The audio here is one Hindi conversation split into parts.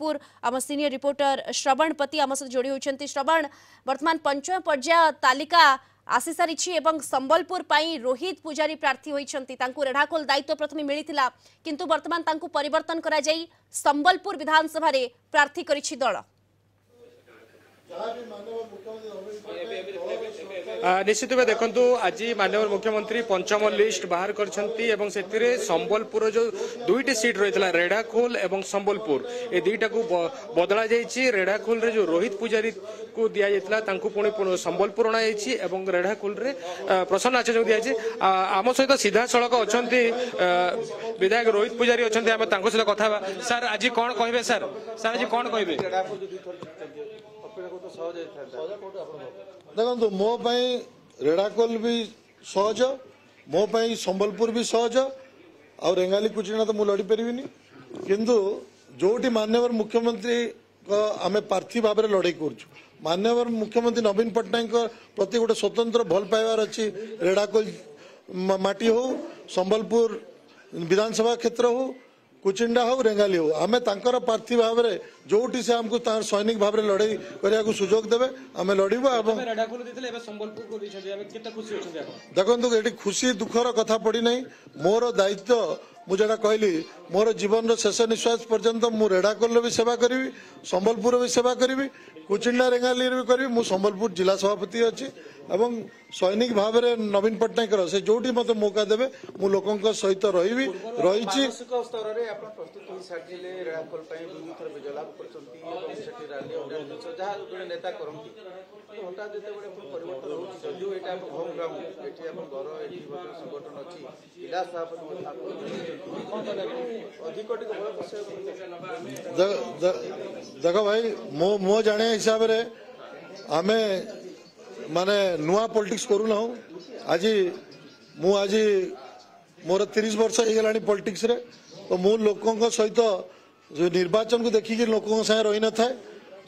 जोधपुर आम सिनियर रिपोर्टर श्रवण पति आम सहित जोड़ी होती श्रवण बर्तमान पंचम पर्याय तालिका आसी सारी संबलपुर रोहित पूजारी प्रार्थी होती रेढ़ाखोल दायित्व प्रथम मिलता कितु बर्तमान परलपुर विधानसभा प्रार्थी कर दल নিশ্চিত ভাবে দেখুন আজ মাননীয় মুখ্যমন্ত্রী পঞ্চম লিষ্ট বাহার করছেন এবং সেতিরে সম্বলপুর যে দুইটি সিট রয়েছে রেড়াখোল এবং সম্বলপুর এ দুইটা বদলা যাই রেড়াখোলের যে রোহিত পূজারী কু দিয়া যাই পুঁ সম্বলপুর অণাযাই এবং রেড়াখোলের প্রসন্ন আচার্য দিয়া যাই আম সহ সিধাসলখ অনেক বিধায়ক রোহিত পূজারী অনেক আমি তাঁর সহ কথা হওয়া স্যার আজ কণ কে স্যার স্যার আজ কণ কে ଦେଖନ୍ତୁ ମୋ ପାଇଁ ରେଡ଼ାକୋଲ ବି ସହଜ ମୋ ପାଇଁ ସମ୍ବଲପୁର ବି ସହଜ ଆଉ ରେଙ୍ଗାଲି କୁଚିଣା ତ ମୁଁ ଲଢ଼ିପାରିବିନି କିନ୍ତୁ ଯେଉଁଠି ମାନ୍ୟବର ମୁଖ୍ୟମନ୍ତ୍ରୀଙ୍କ ଆମେ ପ୍ରାର୍ଥୀ ଭାବରେ ଲଢ଼େଇ କରୁଛୁ ମାନ୍ୟବର ମୁଖ୍ୟମନ୍ତ୍ରୀ ନବୀନ ପଟ୍ଟନାୟକଙ୍କ ପ୍ରତି ଗୋଟେ ସ୍ୱତନ୍ତ୍ର ଭଲ ପାଇବାର ଅଛି ରେଡ଼ାକୋଲ ମାଟି ହେଉ ସମ୍ବଲପୁର ବିଧାନସଭା କ୍ଷେତ୍ର ହେଉ କୁଚିଣ୍ଡା ହଉ ରେଙ୍ଗାଲି ହଉ ଆମେ ତାଙ୍କର ପ୍ରାର୍ଥୀ ଭାବରେ ଯୋଉଠି ସେ ଆମକୁ ତାଙ୍କର ସୈନିକ ଭାବରେ ଲଢେଇ କରିବାକୁ ସୁଯୋଗ ଦେବେ ଆମେ ଲଢିବା ଏବଂ ଦେଖନ୍ତୁ ଏଠି ଖୁସି ଦୁଃଖର କଥା ପଡିନାହିଁ ମୋର ଦାୟିତ୍ୱ ମୁଁ ଯେଉଁଟା କହିଲି ମୋର ଜୀବନର ଶେଷ ନିଶ୍ୱାସ ପର୍ଯ୍ୟନ୍ତ ମୁଁ ରେଢ଼ାକୋଲର ବି ସେବା କରିବି ସମ୍ବଲପୁରର ବି ସେବା କରିବି କୁଚିଣ୍ଡା ରେଙ୍ଗାଲିରେ ବି କରିବି ମୁଁ ସମ୍ବଲପୁର ଜିଲ୍ଲା ସଭାପତି ଅଛି ଏବଂ ସୈନିକ ଭାବରେ ନବୀନ ପଟ୍ଟନାୟକର ସେ ଯେଉଁଠି ମୋତେ ମୌକା ଦେବେ ମୁଁ ଲୋକଙ୍କ ସହିତ ରହିବି ରହିଛି देख भाई मो जाने हिसाब रे आमे माने नुआ पॉलिटिक्स करू ना आज मु आज मोर तीस वर्ष हो पॉलिटिक्स रे तो मु लोक सहित निर्वाचन को देखिक लोक रही न था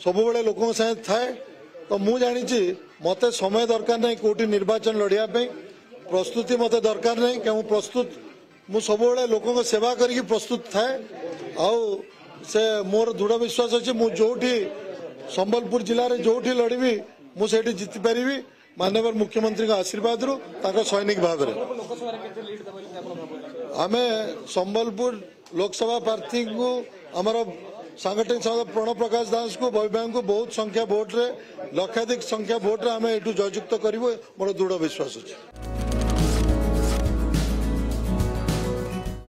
सब बड़े लोक थाए तो मुझे मत समय दरकार नहीं कौटी निर्वाचन लड़ापी प्रस्तुति मत दरकार नहीं प्रस्तुत म सबै लोक प्रस्तुत थाए आउँछ मोर दृढ विश्वास अझ म जोडि सम्बलपुर जो जोडि लडिस जितिपारि मा मुख्यमन्त्री आशीर्वादहरू त सैनिक भावी आमे सम्बलपुर लोकसभा प्रार्थी आम साङ्गठनिक प्रणव प्रकाश दासको को बहुत संख्या भोट्रे लक्षाधिक संख्या भोट्रेमे जयुक्त गरौँ म दृढ विश्वास अस्